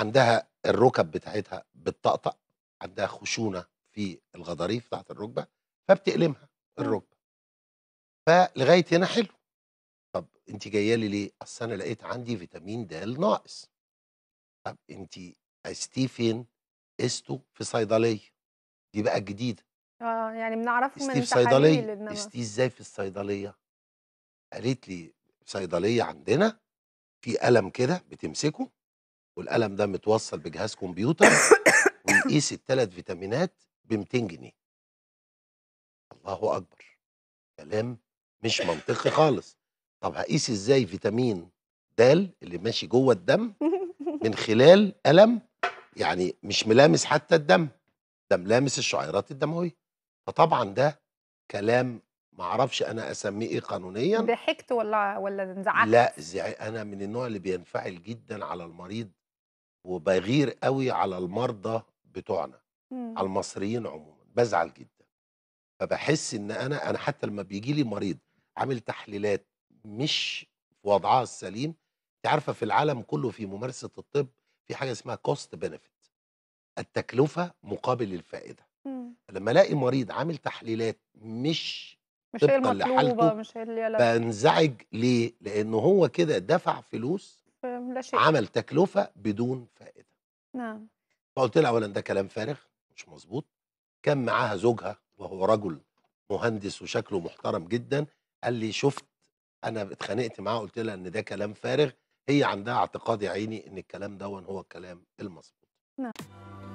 عندها الركب بتاعتها بتطقطق عندها خشونه في الغضاريف بتاعت الركبه فبتألمها الركبه إمم. فلغايه هنا حلو طب انت جايه لي ليه؟ اصل انا لقيت عندي فيتامين د ناقص طب انت عايزتيه فين؟ قسته في صيدليه دي بقى الجديده اه يعني بنعرفه من في صيدليه قستيه ازاي في الصيدليه؟ قالت لي صيدليه عندنا في قلم كده بتمسكه والقلم ده متوصل بجهاز كمبيوتر ويقيس الثلاث فيتامينات ب 200 جنيه الله اكبر كلام مش منطقي خالص طب هقيس ازاي فيتامين د اللي ماشي جوه الدم من خلال قلم يعني مش ملامس حتى الدم ده ملامس الشعيرات الدمويه فطبعا ده كلام معرفش انا اسميه ايه قانونيا ضحكت ولا ولا انزعجت لا انا من النوع اللي بينفعل جدا على المريض وبغير قوي على المرضى بتوعنا مم. على المصريين عموما بزعل جدا فبحس ان انا انا حتى لما بيجي لي مريض عامل تحليلات مش في وضعها السليم انت عارفه في العالم كله في ممارسه الطب في حاجه اسمها كوست بنفيت التكلفه مقابل الفائده مم. لما الاقي مريض عامل تحليلات مش مش هي المطلوبه مش هي اللي بنزعج ليه لانه هو كده دفع فلوس شيء عمل تكلفه بدون فائده نعم فقلت لها اولا ده كلام فارغ مش مظبوط كان معاها زوجها وهو رجل مهندس وشكله محترم جدا قال لي شفت انا اتخانقت معاه قلت لها ان ده كلام فارغ هي عندها اعتقاد عيني ان الكلام دون هو الكلام المظبوط نعم